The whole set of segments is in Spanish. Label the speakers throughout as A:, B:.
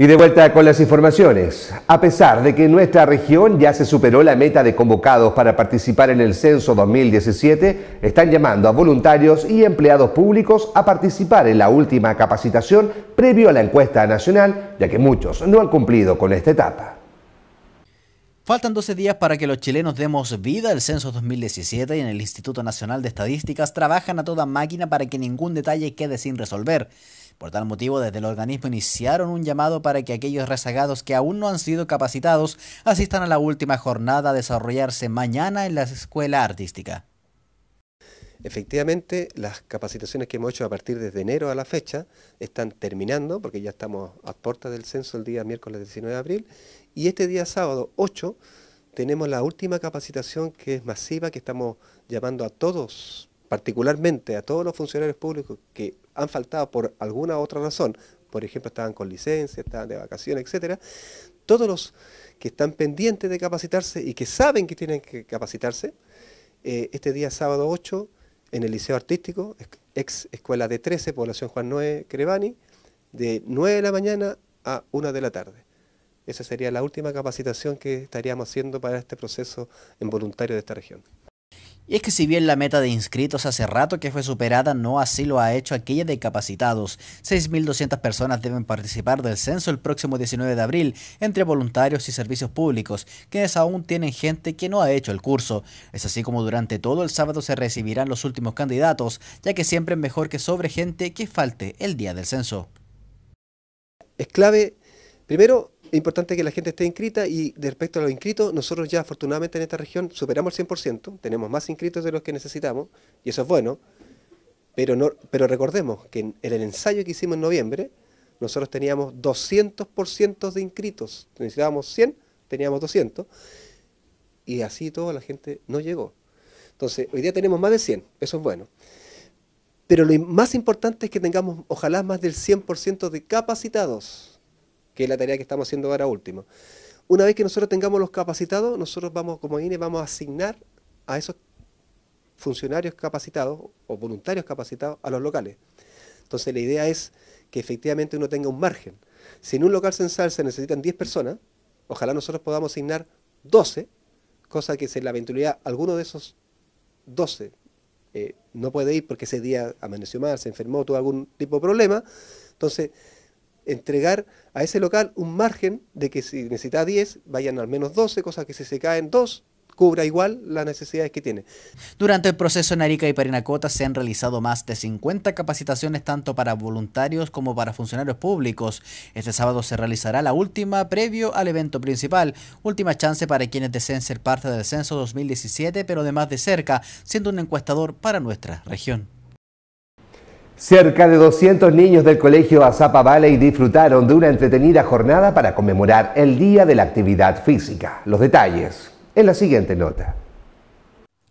A: Y de vuelta con las informaciones. A pesar de que nuestra región ya se superó la meta de convocados para participar en el censo 2017, están llamando a voluntarios y empleados públicos a participar en la última capacitación previo a la encuesta nacional, ya que muchos no han cumplido con esta etapa.
B: Faltan 12 días para que los chilenos demos vida al censo 2017 y en el Instituto Nacional de Estadísticas trabajan a toda máquina para que ningún detalle quede sin resolver. Por tal motivo, desde el organismo iniciaron un llamado para que aquellos rezagados que aún no han sido capacitados asistan a la última jornada a desarrollarse mañana en la escuela artística.
C: Efectivamente, las capacitaciones que hemos hecho a partir desde enero a la fecha están terminando, porque ya estamos a puertas del censo el día miércoles 19 de abril, y este día sábado 8 tenemos la última capacitación que es masiva, que estamos llamando a todos particularmente a todos los funcionarios públicos que han faltado por alguna otra razón, por ejemplo, estaban con licencia, estaban de vacaciones, etcétera, todos los que están pendientes de capacitarse y que saben que tienen que capacitarse, eh, este día sábado 8, en el Liceo Artístico, ex escuela de 13, población Juan Noé Crevani, de 9 de la mañana a 1 de la tarde. Esa sería la última capacitación que estaríamos haciendo para este proceso en voluntario de esta región.
B: Y es que si bien la meta de inscritos hace rato que fue superada, no así lo ha hecho aquella de capacitados. 6.200 personas deben participar del censo el próximo 19 de abril entre voluntarios y servicios públicos, quienes aún tienen gente que no ha hecho el curso. Es así como durante todo el sábado se recibirán los últimos candidatos, ya que siempre es mejor que sobre gente que falte el día del censo. Es clave,
C: primero, es importante que la gente esté inscrita y respecto a los inscritos, nosotros ya afortunadamente en esta región superamos el 100%, tenemos más inscritos de los que necesitamos y eso es bueno, pero, no, pero recordemos que en el ensayo que hicimos en noviembre, nosotros teníamos 200% de inscritos, necesitábamos 100, teníamos 200 y así toda la gente no llegó. Entonces, hoy día tenemos más de 100, eso es bueno. Pero lo más importante es que tengamos, ojalá, más del 100% de capacitados que es la tarea que estamos haciendo ahora último. Una vez que nosotros tengamos los capacitados, nosotros vamos, como INE, vamos a asignar a esos funcionarios capacitados o voluntarios capacitados a los locales. Entonces la idea es que efectivamente uno tenga un margen. Si en un local censal se necesitan 10 personas, ojalá nosotros podamos asignar 12, cosa que si en la eventualidad alguno de esos 12 eh, no puede ir porque ese día amaneció mal, se enfermó, tuvo algún tipo de problema, entonces entregar a ese local un margen de que si necesita 10, vayan al menos 12, cosa que si se caen 2, cubra igual las necesidades que tiene.
B: Durante el proceso en Arica y Parinacota se han realizado más de 50 capacitaciones tanto para voluntarios como para funcionarios públicos. Este sábado se realizará la última previo al evento principal, última chance para quienes deseen ser parte del censo 2017, pero de más de cerca, siendo un encuestador para nuestra región.
A: Cerca de 200 niños del colegio Azapa Valley disfrutaron de una entretenida jornada para conmemorar el Día de la Actividad Física. Los detalles en la siguiente nota.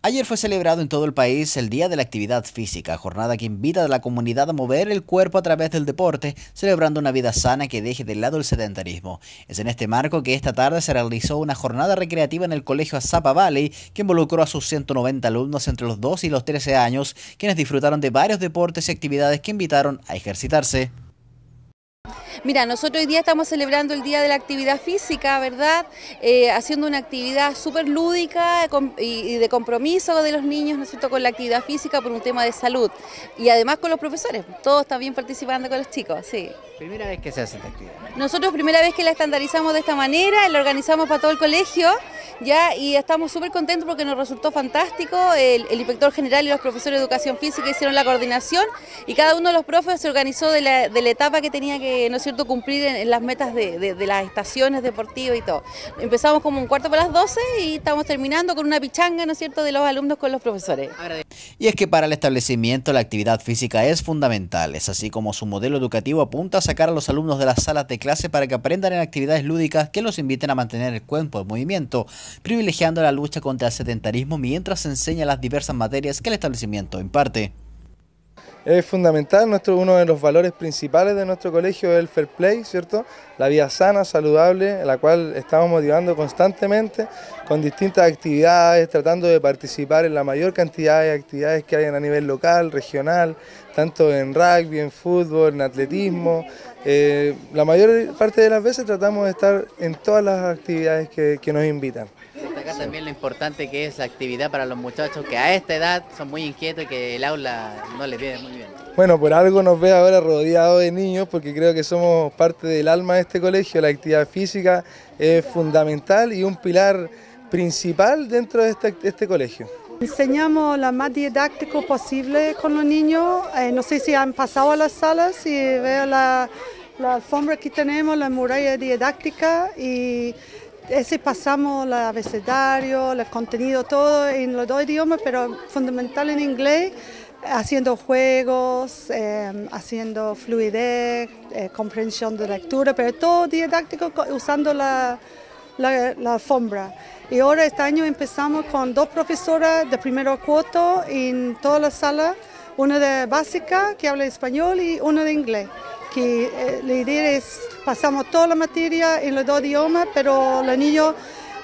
B: Ayer fue celebrado en todo el país el Día de la Actividad Física, jornada que invita a la comunidad a mover el cuerpo a través del deporte, celebrando una vida sana que deje de lado el sedentarismo. Es en este marco que esta tarde se realizó una jornada recreativa en el colegio Azapa Valley, que involucró a sus 190 alumnos entre los 2 y los 13 años, quienes disfrutaron de varios deportes y actividades que invitaron a ejercitarse. Mira, nosotros hoy día estamos celebrando el Día de la Actividad Física, ¿verdad? Eh, haciendo una actividad súper lúdica y de compromiso de los niños, ¿no es cierto?, con la actividad física por un tema de salud. Y además con los profesores, todos también participando con los chicos, sí. ¿Primera vez que se hace esta actividad? Nosotros primera vez que la estandarizamos de esta manera, la organizamos para todo el colegio, ya, y estamos súper contentos porque nos resultó fantástico. El, inspector general y los profesores de educación física hicieron la coordinación y cada uno de los profes se organizó de la, etapa que tenía que, no cumplir en, las metas de, las estaciones deportivas y todo. Empezamos como un cuarto para las 12 y estamos terminando con una pichanga, ¿no es cierto?, de los alumnos con los profesores. Y es que para el establecimiento la actividad física es fundamental, es así como su modelo educativo apunta a sacar a los alumnos de las salas de clase para que aprendan en actividades lúdicas que los inviten a mantener el cuerpo en movimiento, privilegiando la lucha contra el sedentarismo mientras se enseña las diversas materias que el establecimiento imparte.
C: Es fundamental, nuestro, uno de los valores principales de nuestro colegio es el fair play, ¿cierto? La vida sana, saludable, la cual estamos motivando constantemente con distintas actividades, tratando de participar en la mayor cantidad de actividades que hayan a nivel local, regional, tanto en rugby, en fútbol, en atletismo. Eh, la mayor parte de las veces tratamos de estar en todas las actividades que nos invitan
B: también lo importante que es la actividad para los muchachos que a esta edad son muy inquietos y que el aula no les viene muy bien.
C: Bueno, por algo nos ve ahora rodeados de niños porque creo que somos parte del alma de este colegio. La actividad física es fundamental y un pilar principal dentro de este, este colegio.
B: Enseñamos lo más didáctico posible con los niños. Eh, no sé si han pasado a las salas y veo la, la alfombra que tenemos, la muralla didáctica y ese pasamos el abecedario, el contenido, todo en los dos idiomas, pero fundamental en inglés, haciendo juegos, eh, haciendo fluidez, eh, comprensión de lectura, pero todo didáctico usando la, alfombra. Y ahora este año empezamos con dos profesoras de primero cuarto en toda la sala, una de básica que habla español y una de inglés que eh, la idea es pasamos toda la materia en los dos idiomas, pero los niños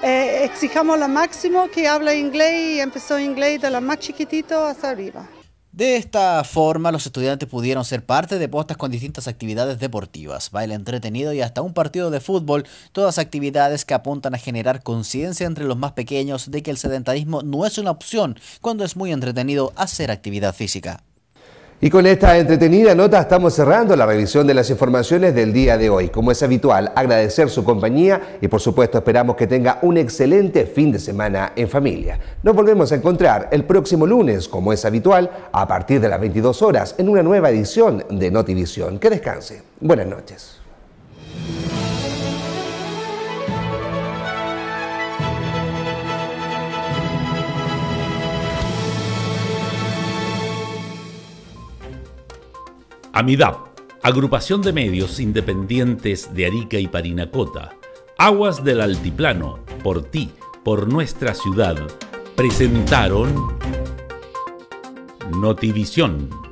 B: eh, exijamos lo máximo que habla inglés y empezó inglés de la más chiquitito hasta arriba. De esta forma, los estudiantes pudieron ser parte de postas con distintas actividades deportivas, baile entretenido y hasta un partido de fútbol, todas actividades que apuntan a generar conciencia entre los más pequeños de que el sedentarismo no es una opción cuando es muy entretenido hacer actividad física.
A: Y con esta entretenida nota estamos cerrando la revisión de las informaciones del día de hoy. Como es habitual, agradecer su compañía y por supuesto esperamos que tenga un excelente fin de semana en familia. Nos volvemos a encontrar el próximo lunes, como es habitual, a partir de las 22 horas en una nueva edición de Notivisión. Que descanse. Buenas noches. AMIDAP, Agrupación de Medios Independientes de Arica y Parinacota, Aguas del Altiplano, por ti, por nuestra ciudad, presentaron Notivisión.